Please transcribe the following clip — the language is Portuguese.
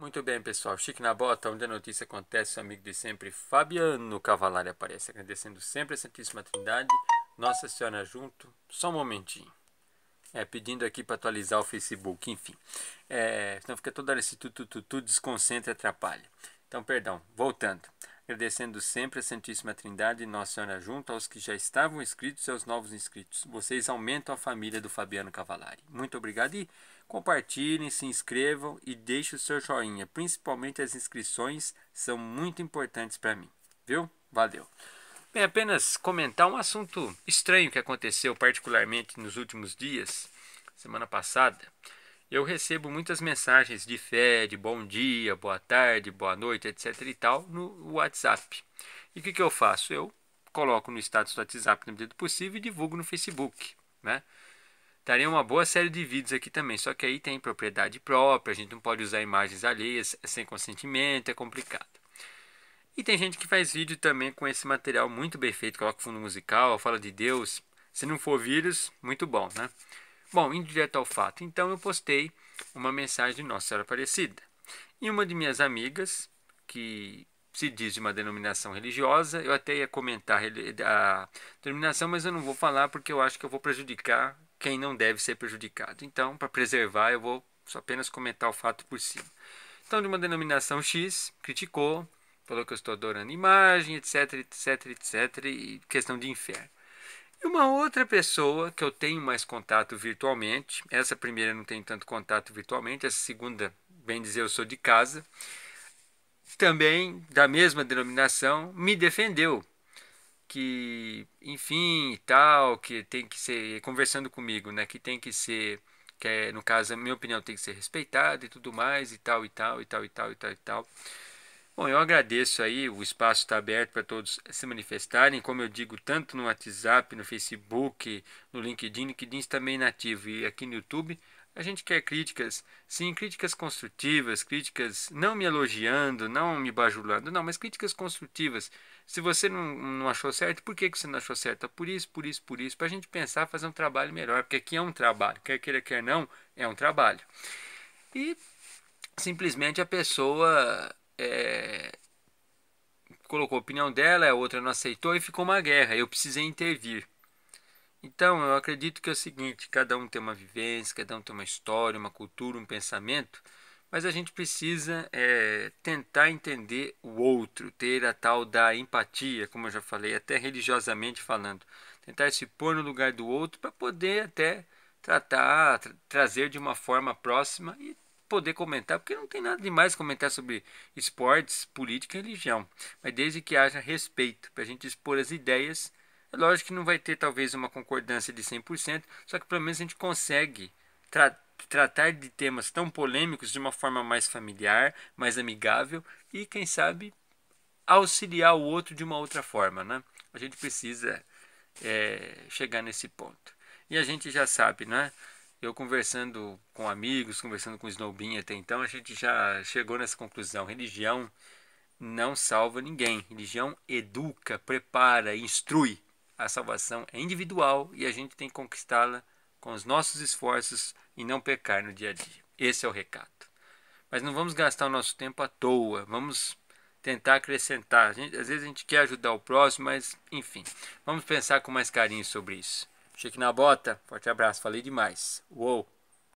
Muito bem, pessoal. Chique na Bota, onde a notícia acontece, seu amigo de sempre, Fabiano Cavalari aparece, agradecendo sempre a Santíssima Trindade, Nossa Senhora junto, só um momentinho. É, pedindo aqui para atualizar o Facebook, enfim. É, senão fica toda hora esse tu, tu, tu, tu, desconcentra e atrapalha. Então, perdão, voltando agradecendo sempre a Santíssima Trindade e Nossa Senhora junto aos que já estavam inscritos e aos novos inscritos. Vocês aumentam a família do Fabiano Cavalari. Muito obrigado e compartilhem, se inscrevam e deixem o seu joinha. Principalmente as inscrições são muito importantes para mim. Viu? Valeu! Bem, apenas comentar um assunto estranho que aconteceu particularmente nos últimos dias, semana passada. Eu recebo muitas mensagens de fé, de bom dia, boa tarde, boa noite, etc e tal no WhatsApp. E o que, que eu faço? Eu coloco no status do WhatsApp na medida do possível e divulgo no Facebook, né? uma boa série de vídeos aqui também, só que aí tem propriedade própria, a gente não pode usar imagens alheias é sem consentimento, é complicado. E tem gente que faz vídeo também com esse material muito bem feito, coloca fundo musical, fala de Deus. Se não for vírus, muito bom, né? Bom, indo direto ao fato, então eu postei uma mensagem de Nossa Senhora Aparecida. E uma de minhas amigas, que se diz de uma denominação religiosa, eu até ia comentar a denominação, mas eu não vou falar porque eu acho que eu vou prejudicar quem não deve ser prejudicado. Então, para preservar, eu vou apenas comentar o fato por cima. Então, de uma denominação X, criticou, falou que eu estou adorando imagem, etc, etc, etc, e questão de inferno. E uma outra pessoa que eu tenho mais contato virtualmente, essa primeira não tem tanto contato virtualmente, essa segunda, bem dizer, eu sou de casa, também da mesma denominação, me defendeu que, enfim, e tal, que tem que ser conversando comigo, né, que tem que ser que é, no caso, a minha opinião tem que ser respeitada e tudo mais e tal e tal e tal e tal e tal e tal. Bom, eu agradeço aí, o espaço está aberto para todos se manifestarem, como eu digo, tanto no WhatsApp, no Facebook, no LinkedIn, LinkedIn também nativo e aqui no YouTube. A gente quer críticas, sim, críticas construtivas, críticas não me elogiando, não me bajulando, não, mas críticas construtivas. Se você não, não achou certo, por que, que você não achou certo? Por isso, por isso, por isso, para a gente pensar, fazer um trabalho melhor, porque aqui é um trabalho, quer queira, quer não, é um trabalho. E simplesmente a pessoa é, colocou a opinião dela, a outra não aceitou e ficou uma guerra. Eu precisei intervir. Então, eu acredito que é o seguinte: cada um tem uma vivência, cada um tem uma história, uma cultura, um pensamento, mas a gente precisa é, tentar entender o outro, ter a tal da empatia, como eu já falei, até religiosamente falando. Tentar se pôr no lugar do outro para poder até tratar, tra trazer de uma forma próxima e poder comentar, porque não tem nada demais comentar sobre esportes, política e religião, mas desde que haja respeito, para a gente expor as ideias. É lógico que não vai ter talvez uma concordância de 100%, só que pelo menos a gente consegue tra tratar de temas tão polêmicos de uma forma mais familiar, mais amigável e, quem sabe, auxiliar o outro de uma outra forma. Né? A gente precisa é, chegar nesse ponto. E a gente já sabe, né? eu conversando com amigos, conversando com Snowbin até então, a gente já chegou nessa conclusão. Religião não salva ninguém. Religião educa, prepara, instrui. A salvação é individual e a gente tem que conquistá-la com os nossos esforços e não pecar no dia a dia. Esse é o recado. Mas não vamos gastar o nosso tempo à toa. Vamos tentar acrescentar. Gente, às vezes a gente quer ajudar o próximo, mas enfim, vamos pensar com mais carinho sobre isso. Cheque na bota. Forte abraço. Falei demais. Uou.